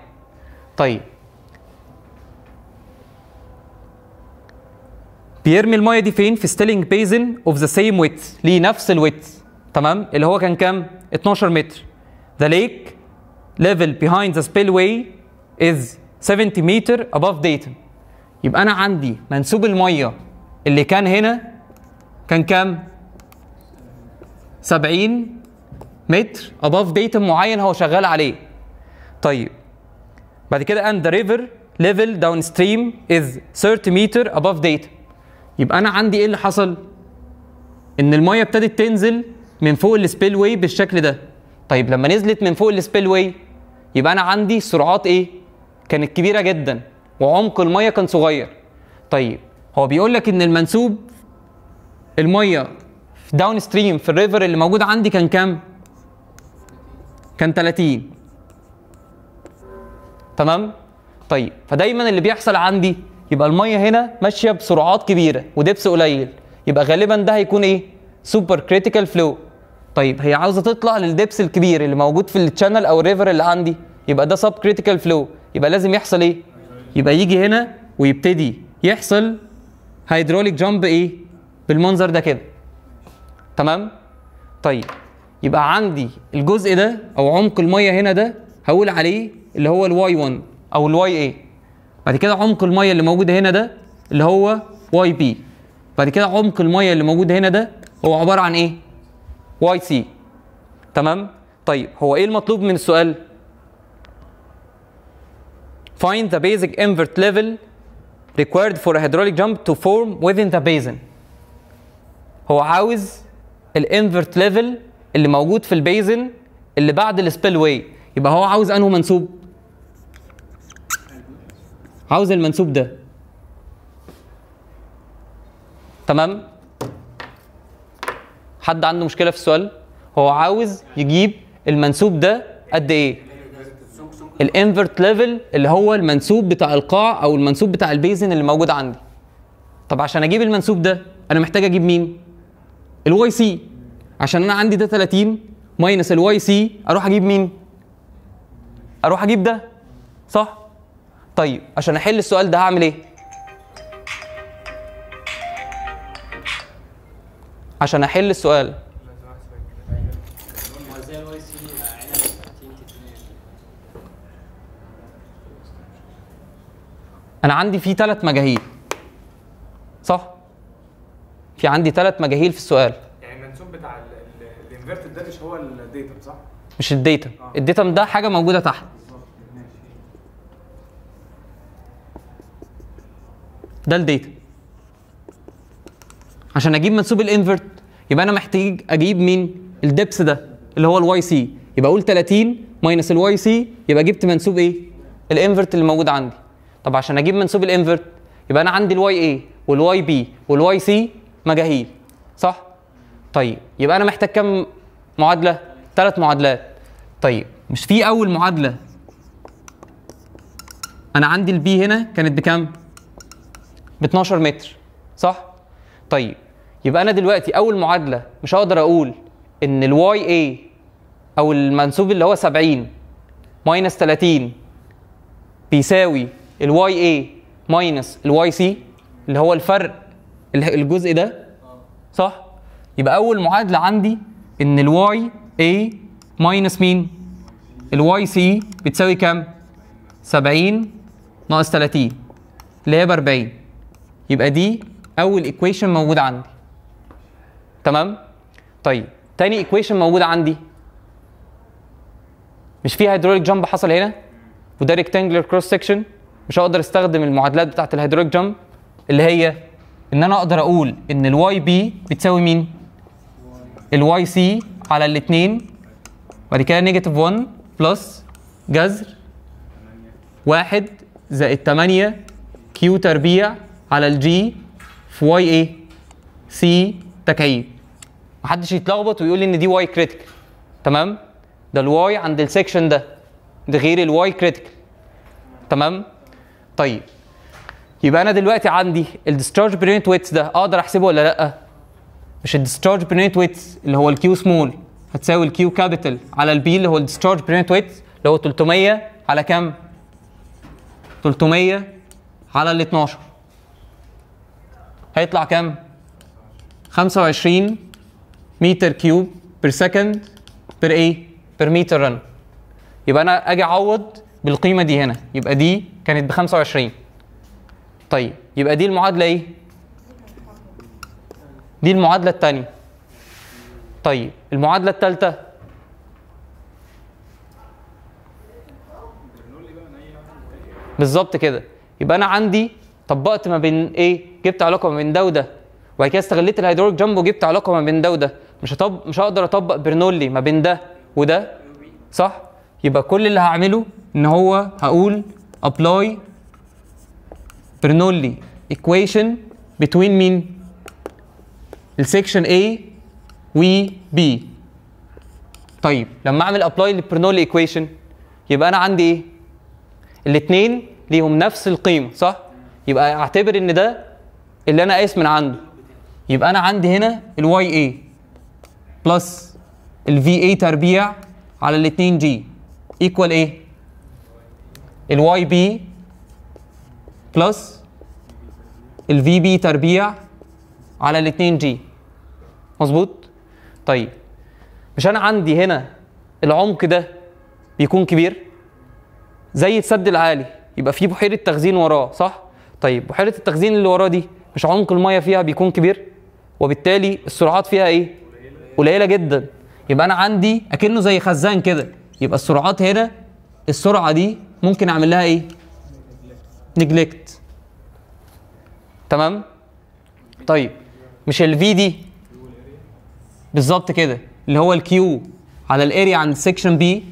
طيب بيرمي الميه دي فين في ستيلينج بيزن اوف ذا سيم ويت ليه نفس الويت تمام اللي هو كان كام 12 متر the lake level behind the spillway is 70 meter above Dayton يبقى أنا عندي منسوب المية اللي كان هنا كان كام؟ 70 متر above Dayton معين هو شغال عليه طيب بعد كده and the river level downstream is 30 meter above Dayton يبقى أنا عندي إيه اللي حصل؟ إن المية ابتدت تنزل من فوق السبيل واي بالشكل ده طيب لما نزلت من فوق السبيل واي يبقى انا عندي سرعات ايه كانت كبيره جدا وعمق الميه كان صغير طيب هو بيقول لك ان المنسوب الميه داون ستريم في الريفر اللي موجود عندي كان كام كان 30 تمام طيب فدايما اللي بيحصل عندي يبقى الميه هنا ماشيه بسرعات كبيره ودبس قليل يبقى غالبا ده هيكون ايه سوبر كريتيكال فلو طيب هي عاوزه تطلع للدبس الكبير اللي موجود في التشانل او الريفر اللي عندي يبقى ده سب كريتيكال فلو يبقى لازم يحصل ايه يبقى يجي هنا ويبتدي يحصل هيدروليك جامب ايه بالمنظر ده كده تمام طيب يبقى عندي الجزء ده او عمق الميه هنا ده هقول عليه اللي هو الواي 1 او الواي ايه بعد كده عمق الميه اللي موجوده هنا ده اللي هو واي بي بعد كده عمق الميه اللي موجوده هنا ده هو عباره عن ايه واي سي تمام طيب هو ايه المطلوب من السؤال find the basic invert level required for a hydraulic jump to form within the basin هو عاوز الانفرت ليفل اللي موجود في البيزن اللي بعد السبيل واي يبقى هو عاوز انه منسوب عاوز المنسوب ده تمام حد عنده مشكله في السؤال هو عاوز يجيب المنسوب ده قد ايه الانفرت ليفل اللي هو المنسوب بتاع القاع او المنسوب بتاع البيزن اللي موجود عندي طب عشان اجيب المنسوب ده انا محتاج اجيب مين الواي سي عشان انا عندي ده 30 ماينس الواي سي اروح اجيب مين اروح اجيب ده صح طيب عشان احل السؤال ده هعمل ايه عشان احل السؤال انا عندي فيه ثلاث مجاهيل صح في عندي ثلاث مجاهيل في السؤال يعني المنسوب بتاع الانفيرتد ده مش هو الديتم صح مش الديتم آه. الديتم ده حاجه موجوده تحت ده الديتم عشان اجيب منسوب الانفرت يبقى انا محتاج اجيب مين الدبس ده اللي هو الواي سي يبقى اقول 30 ماينس الواي سي يبقى جبت منسوب ايه الانفرت اللي موجود عندي طب عشان اجيب منسوب الانفرت يبقى انا عندي الواي ايه والواي بي والواي سي مجاهيل صح طيب يبقى انا محتاج كم معادله ثلاث معادلات طيب مش في اول معادله انا عندي البي هنا كانت بكام ب 12 متر صح طيب يبقى انا دلوقتي اول معادله مش هقدر اقول ان الواي اي او المنسوب اللي هو 70 ماينس 30 بيساوي الواي اي ماينس الواي سي اللي هو الفرق الجزء ده صح يبقى اول معادله عندي ان الواي اي ماينس مين الواي سي بتساوي كام 70 ناقص 30 اللي هي ب 40 يبقى دي اول ايكويشن موجود عندي تمام طيب تاني ايكويشن موجود عندي مش في هيدروليك جامب حصل هنا وده ريكتانجلر كروس سكشن مش هقدر استخدم المعادلات بتاعه الهيدروليك جامب اللي هي ان انا اقدر اقول ان الواي بي بتساوي مين الواي سي على الاثنين بعد كده نيجاتيف 1 بلس جذر 1 زائد 8 كيو تربيع على الجي في واي ايه سي تكعيب محدش يتلخبط ويقول لي ان دي واي كريتيكال تمام ده الواي عند السكشن ده ده غير الواي كريتيكال تمام طيب يبقى انا دلوقتي عندي الدستشارج برينت ويتس ده اقدر احسبه ولا لا مش الدستشارج برينت ويتس اللي هو الكيو سمول هتساوي الكيو كابيتال على البي اللي هو الدستشارج برينت ويتس اللي هو 300 على كام 300 على ال 12 هيطلع كام 25 متر كيوب بير سكند بير ايه بير متر رن يبقى انا اجي اعوض بالقيمه دي هنا يبقى دي كانت ب 25 طيب يبقى دي المعادله ايه دي المعادله الثانيه طيب المعادله الثالثه بالظبط كده يبقى انا عندي طبقت ما بين ايه جبت علاقه ما بين ده وده وبعد كده استغليت الهيدروليك جامب وجبت علاقه ما بين ده وده مش هطب مش هقدر اطبق برنولي ما بين ده وده صح يبقى كل اللي هعمله ان هو هقول ابلاي برنولي ايكويشن بتوين مين السكشن A و B طيب لما اعمل ابلاي للبرنولي ايكويشن يبقى انا عندي ايه الاثنين ليهم نفس القيمه صح يبقى اعتبر ان ده اللي انا قايس من عنده يبقى انا عندي هنا الواي اي بلس الفي اي تربيع على ال 2 جي ايكوال ايه الواي بي بلس الفي بي تربيع على ال 2 جي مظبوط طيب مش انا عندي هنا العمق ده بيكون كبير زي السد العالي يبقى في بحيره تخزين وراه صح طيب وحاله التخزين اللي وراه دي مش عمق الميه فيها بيكون كبير وبالتالي السرعات فيها ايه قليله جدا يبقى انا عندي اكنه زي خزان كده يبقى السرعات هنا السرعه دي ممكن اعمل لها ايه نجلكت تمام طيب مش الفي دي بالظبط كده اللي هو الكيو على الاريا عند سيكشن بي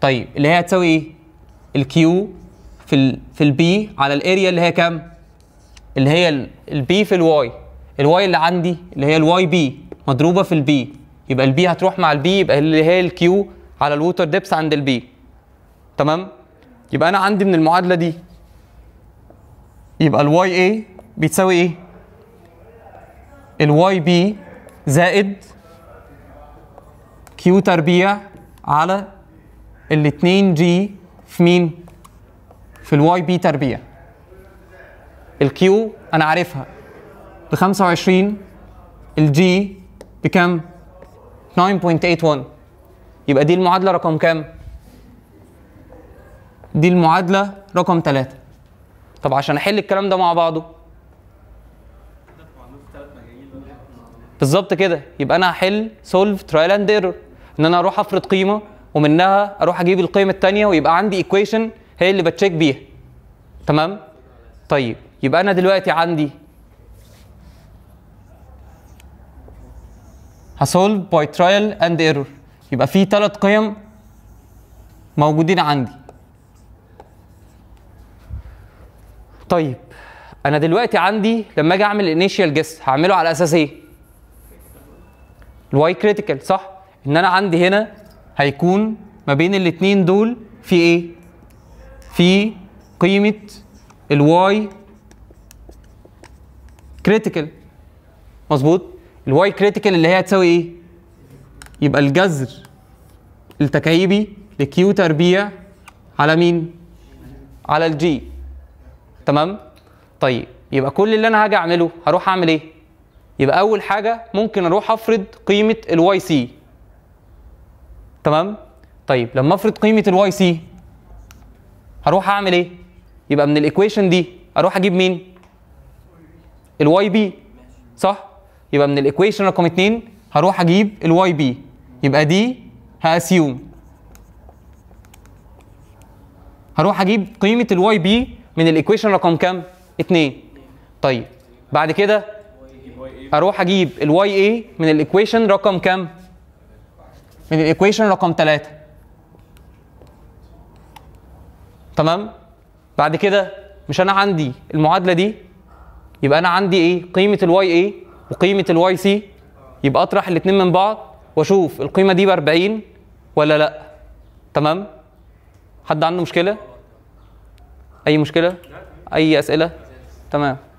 طيب اللي هي هتساوي ايه الكيو في ال في البي على الاريا اللي هي كام اللي هي البي في الواي الواي اللي عندي اللي هي الواي بي مضروبه في البي يبقى البي هتروح مع البي يبقى اللي هي الكيو على الووتر ديبس عند البي تمام يبقى انا عندي من المعادله دي يبقى الواي اي بيتساوي ايه الواي بي زائد كيو تربيع على الاثنين جي في مين في الواي بي تربيع الكيو انا عارفها ب 25 الجي بكام 9.81 يبقى دي المعادله رقم كام دي المعادله رقم 3 طب عشان احل الكلام ده مع بعضه بالظبط كده يبقى انا هحل سولف ترايل اند ايرور ان انا اروح افرض قيمه ومنها اروح اجيب القيم الثانيه ويبقى عندي ايكويشن هي اللي بتشيك بيها تمام طيب يبقى انا دلوقتي عندي هسولف باي ترايل اند ايرور يبقى في ثلاث قيم موجودين عندي طيب انا دلوقتي عندي لما اجي اعمل انيشال جيس هعمله على اساس ايه الواي كريتيكال صح ان انا عندي هنا هيكون ما بين الاثنين دول في ايه في قيمه الواي كريتيكال مظبوط الواي كريتيكال اللي هي هتساوي ايه يبقى الجذر التكعيبي لكيو تربيع على مين على الجي تمام طيب يبقى كل اللي انا هاجي اعمله هروح اعمل ايه يبقى اول حاجه ممكن اروح افرض قيمه الواي سي تمام طيب لما افرض قيمه الواي سي هروح اعمل ايه يبقى من الايكويشن دي اروح اجيب مين الواي بي صح يبقى من الايكويشن رقم 2 هروح اجيب الواي بي يبقى دي هاسيوم هروح اجيب قيمه الواي بي من الايكويشن رقم كام 2 طيب بعد كده اروح اجيب الواي اي من الايكويشن رقم كام من الايكويشن رقم 3 تمام بعد كده مش انا عندي المعادله دي يبقى انا عندي ايه قيمه الواي ايه وقيمه الواي سي يبقى اطرح الاثنين من بعض واشوف القيمه دي ب 40 ولا لا تمام حد عنده مشكله اي مشكله اي اسئله تمام